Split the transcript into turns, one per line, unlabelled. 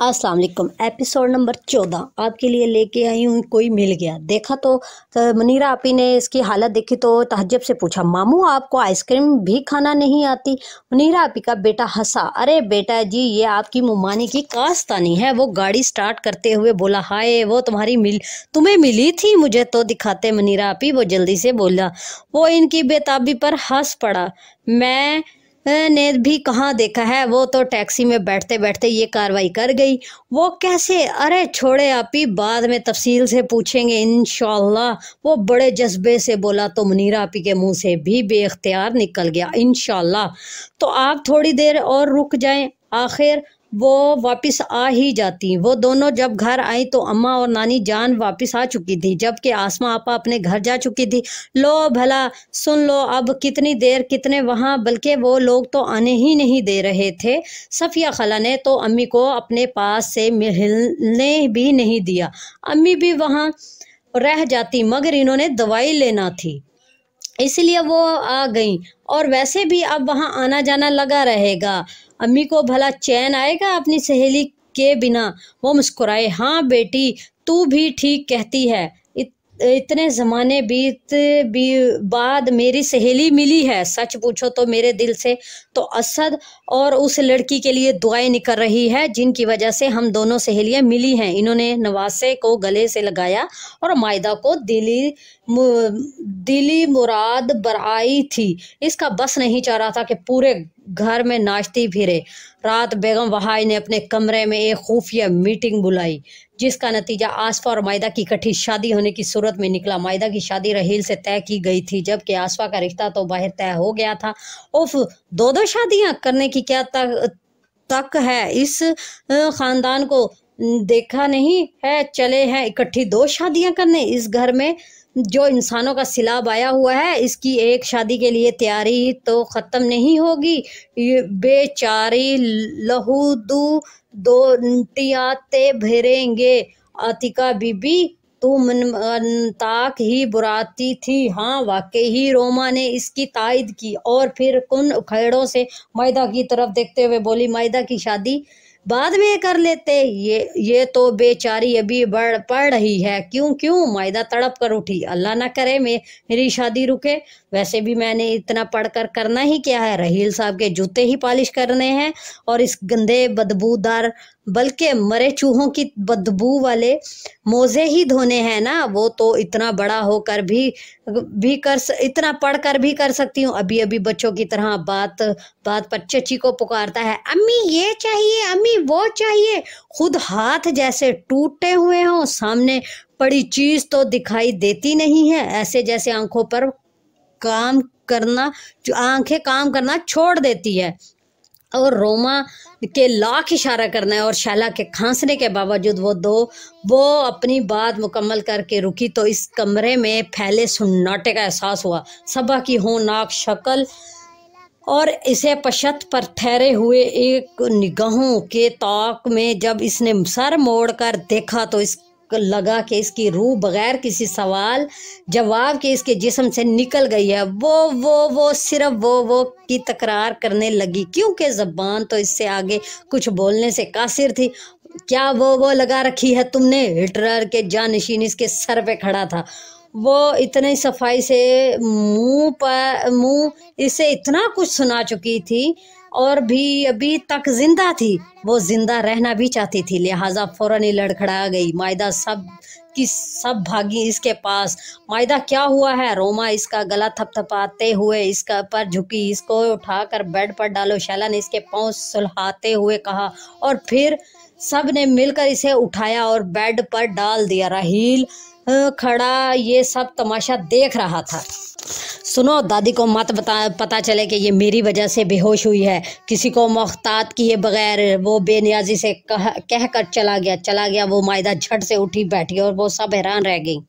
Aslam episode number चौदह आपके लिए लेके आई हूँ कोई मिल गया देखा तो, तो मनीरा आपी ने इसकी हालत देखी तो तहजब से पूछा मामू आपको आइसक्रीम भी खाना नहीं आती मनीरा आपी का बेटा हंसा अरे बेटा जी ये आपकी मुमानी की कास्तानी है वो गाड़ी स्टार्ट करते हुए बोला हाय वो तुम्हारी मिल तुम्हें मिली थी मुझे तो दिखाते मनीरा आपी वो जल्दी से बोला वो इनकी बेताबी पर हंस पड़ा मैं ने भी कहाँ देखा है वो तो टैक्सी में बैठते बैठते ये कार्रवाई कर गई वो कैसे अरे छोड़े आप ही बाद में तफसील से पूछेंगे इन वो बड़े जज्बे से बोला तो मुनीरा आपी के मुंह से भी बेख्तियार निकल गया इन तो आप थोड़ी देर और रुक जाएं आखिर वो वापस आ ही जाती वो दोनों जब घर आई तो अम्मा और नानी जान वापस आ चुकी थी जबकि आसमा आपा अपने घर जा चुकी थी लो भला सुन लो अब कितनी देर कितने वहां बल्कि वो लोग तो आने ही नहीं दे रहे थे सफ़िया खला ने तो अम्मी को अपने पास से मिलने भी नहीं दिया अम्मी भी वहाँ रह जाती मगर इन्होंने दवाई लेना थी इसलिए वो आ गई और वैसे भी अब वहाँ आना जाना लगा रहेगा अम्मी को भला चैन आएगा अपनी सहेली के बिना वो मुस्कुराए हाँ बेटी तू भी ठीक कहती है इतने ज़माने बीत भी बाद मेरी सहेली मिली है सच पूछो तो मेरे दिल से तो असद और उस लड़की के लिए दुआएं निकल रही है जिनकी वजह से हम दोनों सहेलियां मिली हैं इन्होंने नवासे को गले से लगाया और मायदा को दिली दिली मुराद बरआई थी इसका बस नहीं चाह रहा था कि पूरे घर में नाश्ती फिरे रात बेगम वहाज ने अपने कमरे में एक खुफिया मीटिंग बुलाई जिसका नतीजा आसफा और मायदा की इकट्ठी शादी होने की सूरत में निकला मायदा की शादी रहील से तय की गई थी जबकि आसफा का रिश्ता तो बाहर तय हो गया था उफ दो दो शादियां करने की क्या तक तक है इस खानदान को देखा नहीं है चले हैं इकट्ठी दो शादियां करने इस घर में जो इंसानों का सिलाब आया हुआ है इसकी एक शादी के लिए तैयारी तो ख़त्म नहीं होगी ये बेचारी दू दो ते भरेंगे आतिका बीबी तू मन ताक ही बुराती थी हाँ वाकई ही रोमा ने इसकी ताइद की और फिर कुन उखेड़ों से मैदा की तरफ देखते हुए बोली मैदा की शादी बाद में कर लेते ये ये तो बेचारी अभी बढ़ पड़ रही है क्यों क्यों मायदा तड़प कर उठी अल्लाह ना करे मे मेरी शादी रुके वैसे भी मैंने इतना पढ़कर करना ही क्या है रहील साहब के जूते ही पॉलिश करने हैं और इस गंदे बदबूदार बल्कि मरे चूहों की बदबू वाले मोजे ही धोने हैं ना वो तो इतना बड़ा होकर भी भी कर इतना पढ़ कर भी कर सकती हूँ अभी अभी बच्चों की तरह बात बात पर चची को पुकारता है अम्मी ये चाहिए अम्मी वो चाहिए खुद हाथ जैसे टूटे हुए हों सामने पड़ी चीज़ तो दिखाई देती नहीं है ऐसे जैसे आंखों पर काम करना आंखें काम करना छोड़ देती है और रोमा के लाख इशारा करना है और शैला के खांसने के बावजूद वो दो वो अपनी बात मुकम्मल करके रुकी तो इस कमरे में फैले सन्नाटे का एहसास हुआ सबा की हो नाक शक्ल और इसे पशत पर ठहरे हुए एक निगाहों के ताक में जब इसने सर मोड़कर देखा तो इस लगा कि इसकी रूह बगैर किसी सवाल जवाब के इसके जिस्म से निकल गई है वो वो वो सिर्फ वो वो की तकरार करने लगी क्योंकि ज़बान तो इससे आगे कुछ बोलने से कासिर थी क्या वो वो लगा रखी है तुमने हिटलर के जानशीन इसके सर पे खड़ा था वो इतने सफाई से मुंह पर मुंह इसे इतना कुछ सुना चुकी थी और भी अभी तक जिंदा थी वो जिंदा रहना भी चाहती थी लिहाजा फौरन ही लड़खड़ा गई मायदा सब की सब भागी इसके पास मायदा क्या हुआ है रोमा इसका गला थपथपाते हुए इसका पर झुकी इसको उठाकर बेड पर डालो शैला ने इसके पाँव सुलहाते हुए कहा और फिर सब ने मिलकर इसे उठाया और बेड पर डाल दिया राहील खड़ा ये सब तमाशा देख रहा था सुनो दादी को मत बता पता चले कि ये मेरी वजह से बेहोश हुई है किसी को मोहतात किए बगैर वो बेनियाजी से कह कहकर चला गया चला गया वो मायदा झट से उठी बैठी और वो सब हैरान रह गई